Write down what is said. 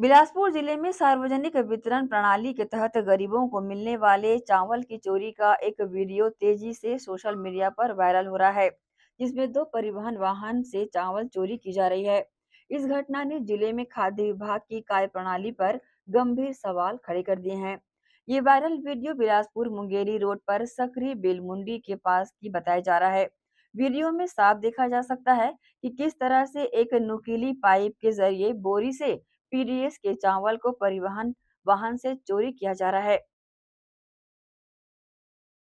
बिलासपुर जिले में सार्वजनिक वितरण प्रणाली के तहत गरीबों को मिलने वाले चावल की चोरी का एक वीडियो तेजी से सोशल मीडिया पर वायरल हो रहा है जिसमें दो परिवहन वाहन से चावल चोरी की जा रही है इस घटना ने जिले में खाद्य विभाग की कार्य प्रणाली पर गंभीर सवाल खड़े कर दिए हैं ये viral video Bilaspur Mungeri road पर सक्री बेलमुंडी के पास की बताया जा रहा है वीडियो में साफ देखा जा सकता है कि किस तरह से एक नुकीली पाइप के जरिए बोरी से पीडीएस के चावल को परिवहन वाहन से चोरी किया जा रहा है